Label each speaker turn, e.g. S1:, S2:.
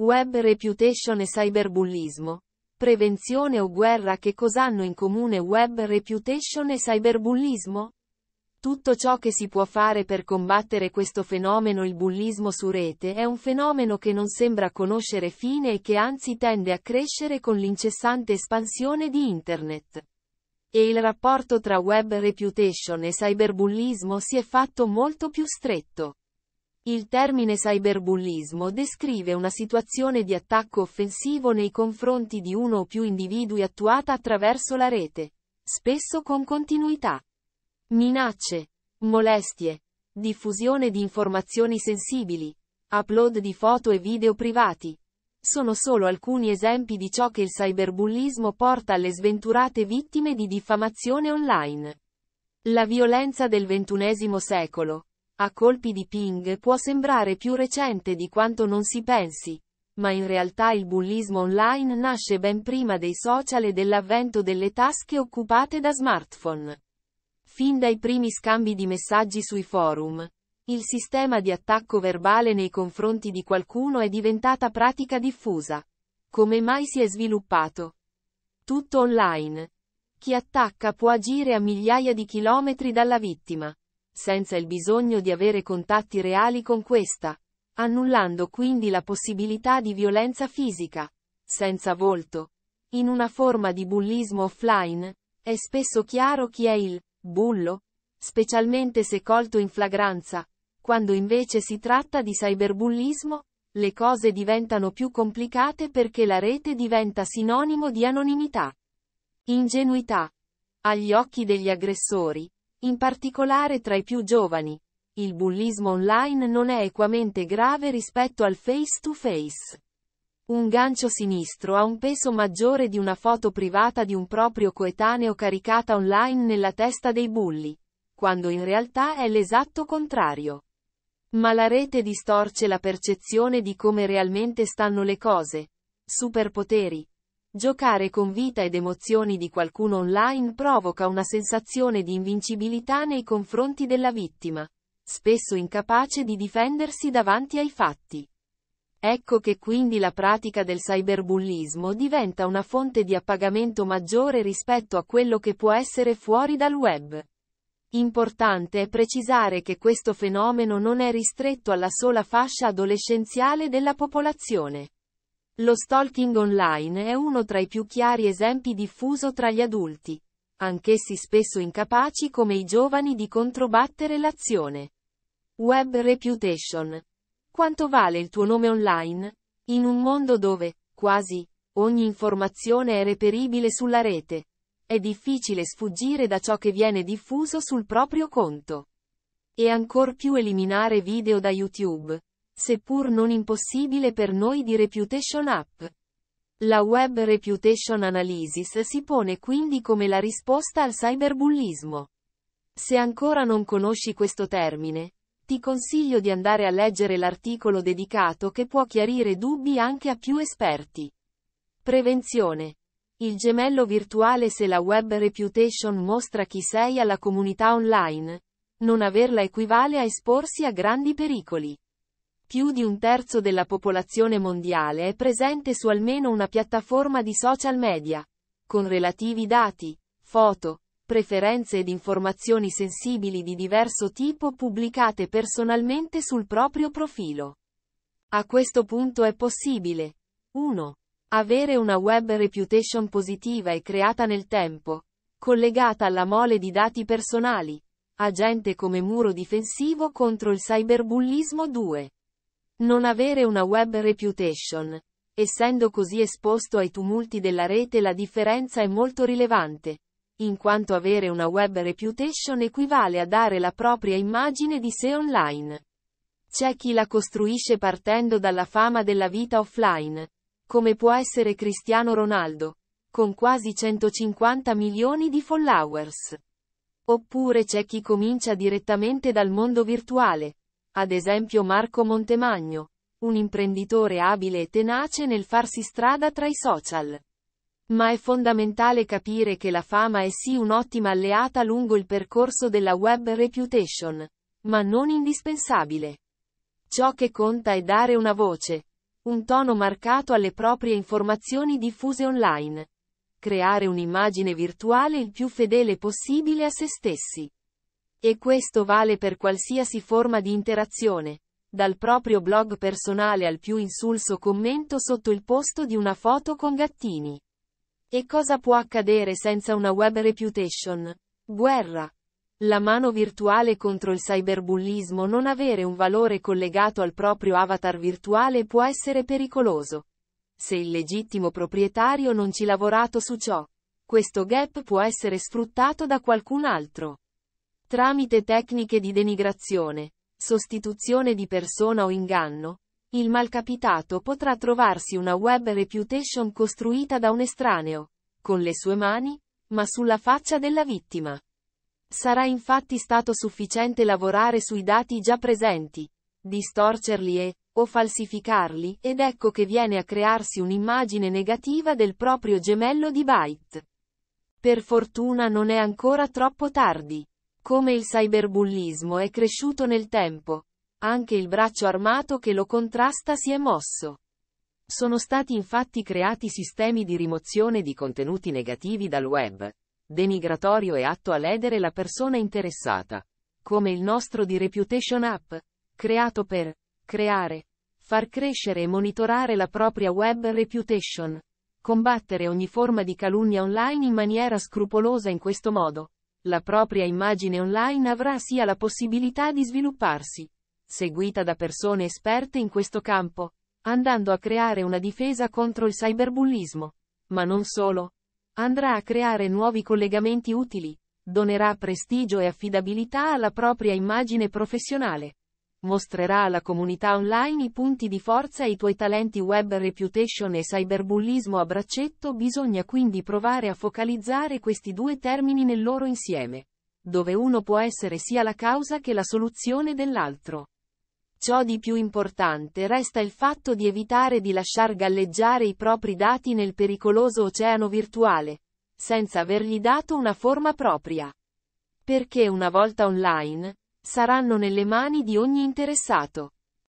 S1: Web reputation e cyberbullismo. Prevenzione o guerra che cosa hanno in comune web reputation e cyberbullismo? Tutto ciò che si può fare per combattere questo fenomeno il bullismo su rete è un fenomeno che non sembra conoscere fine e che anzi tende a crescere con l'incessante espansione di Internet. E il rapporto tra web reputation e cyberbullismo si è fatto molto più stretto. Il termine cyberbullismo descrive una situazione di attacco offensivo nei confronti di uno o più individui attuata attraverso la rete, spesso con continuità. Minacce, molestie, diffusione di informazioni sensibili, upload di foto e video privati. Sono solo alcuni esempi di ciò che il cyberbullismo porta alle sventurate vittime di diffamazione online. La violenza del ventunesimo secolo, a colpi di ping può sembrare più recente di quanto non si pensi, ma in realtà il bullismo online nasce ben prima dei social e dell'avvento delle tasche occupate da smartphone. Fin dai primi scambi di messaggi sui forum, il sistema di attacco verbale nei confronti di qualcuno è diventata pratica diffusa. Come mai si è sviluppato? Tutto online. Chi attacca può agire a migliaia di chilometri dalla vittima senza il bisogno di avere contatti reali con questa, annullando quindi la possibilità di violenza fisica, senza volto. In una forma di bullismo offline, è spesso chiaro chi è il bullo, specialmente se colto in flagranza, quando invece si tratta di cyberbullismo, le cose diventano più complicate perché la rete diventa sinonimo di anonimità. Ingenuità. Agli occhi degli aggressori, in particolare tra i più giovani. Il bullismo online non è equamente grave rispetto al face-to-face. -face. Un gancio sinistro ha un peso maggiore di una foto privata di un proprio coetaneo caricata online nella testa dei bulli, quando in realtà è l'esatto contrario. Ma la rete distorce la percezione di come realmente stanno le cose. Superpoteri. Giocare con vita ed emozioni di qualcuno online provoca una sensazione di invincibilità nei confronti della vittima, spesso incapace di difendersi davanti ai fatti. Ecco che quindi la pratica del cyberbullismo diventa una fonte di appagamento maggiore rispetto a quello che può essere fuori dal web. Importante è precisare che questo fenomeno non è ristretto alla sola fascia adolescenziale della popolazione. Lo stalking online è uno tra i più chiari esempi diffuso tra gli adulti, anch'essi spesso incapaci come i giovani di controbattere l'azione. Web Reputation. Quanto vale il tuo nome online? In un mondo dove, quasi, ogni informazione è reperibile sulla rete, è difficile sfuggire da ciò che viene diffuso sul proprio conto. E ancor più eliminare video da YouTube, seppur non impossibile per noi di Reputation App. La Web Reputation Analysis si pone quindi come la risposta al cyberbullismo. Se ancora non conosci questo termine, ti consiglio di andare a leggere l'articolo dedicato che può chiarire dubbi anche a più esperti. Prevenzione. Il gemello virtuale se la Web Reputation mostra chi sei alla comunità online. Non averla equivale a esporsi a grandi pericoli. Più di un terzo della popolazione mondiale è presente su almeno una piattaforma di social media, con relativi dati, foto, preferenze ed informazioni sensibili di diverso tipo pubblicate personalmente sul proprio profilo. A questo punto è possibile 1. Avere una web reputation positiva e creata nel tempo, collegata alla mole di dati personali, agente come muro difensivo contro il cyberbullismo 2. Non avere una web reputation. Essendo così esposto ai tumulti della rete la differenza è molto rilevante, in quanto avere una web reputation equivale a dare la propria immagine di sé online. C'è chi la costruisce partendo dalla fama della vita offline, come può essere Cristiano Ronaldo, con quasi 150 milioni di followers. Oppure c'è chi comincia direttamente dal mondo virtuale, ad esempio Marco Montemagno, un imprenditore abile e tenace nel farsi strada tra i social. Ma è fondamentale capire che la fama è sì un'ottima alleata lungo il percorso della web reputation, ma non indispensabile. Ciò che conta è dare una voce, un tono marcato alle proprie informazioni diffuse online. Creare un'immagine virtuale il più fedele possibile a se stessi. E questo vale per qualsiasi forma di interazione, dal proprio blog personale al più insulso commento sotto il posto di una foto con gattini. E cosa può accadere senza una web reputation? Guerra. La mano virtuale contro il cyberbullismo non avere un valore collegato al proprio avatar virtuale può essere pericoloso. Se il legittimo proprietario non ci lavorato su ciò, questo gap può essere sfruttato da qualcun altro. Tramite tecniche di denigrazione, sostituzione di persona o inganno, il malcapitato potrà trovarsi una web reputation costruita da un estraneo, con le sue mani, ma sulla faccia della vittima. Sarà infatti stato sufficiente lavorare sui dati già presenti, distorcerli e, o falsificarli, ed ecco che viene a crearsi un'immagine negativa del proprio gemello di byte. Per fortuna non è ancora troppo tardi. Come il cyberbullismo è cresciuto nel tempo, anche il braccio armato che lo contrasta si è mosso. Sono stati infatti creati sistemi di rimozione di contenuti negativi dal web, denigratorio e atto a ledere la persona interessata, come il nostro di Reputation App, creato per creare, far crescere e monitorare la propria web reputation, combattere ogni forma di calunnia online in maniera scrupolosa in questo modo. La propria immagine online avrà sia la possibilità di svilupparsi, seguita da persone esperte in questo campo, andando a creare una difesa contro il cyberbullismo. Ma non solo. Andrà a creare nuovi collegamenti utili, donerà prestigio e affidabilità alla propria immagine professionale mostrerà alla comunità online i punti di forza e i tuoi talenti web reputation e cyberbullismo a braccetto bisogna quindi provare a focalizzare questi due termini nel loro insieme, dove uno può essere sia la causa che la soluzione dell'altro. Ciò di più importante resta il fatto di evitare di lasciar galleggiare i propri dati nel pericoloso oceano virtuale, senza avergli dato una forma propria. Perché una volta online, saranno nelle mani di ogni interessato.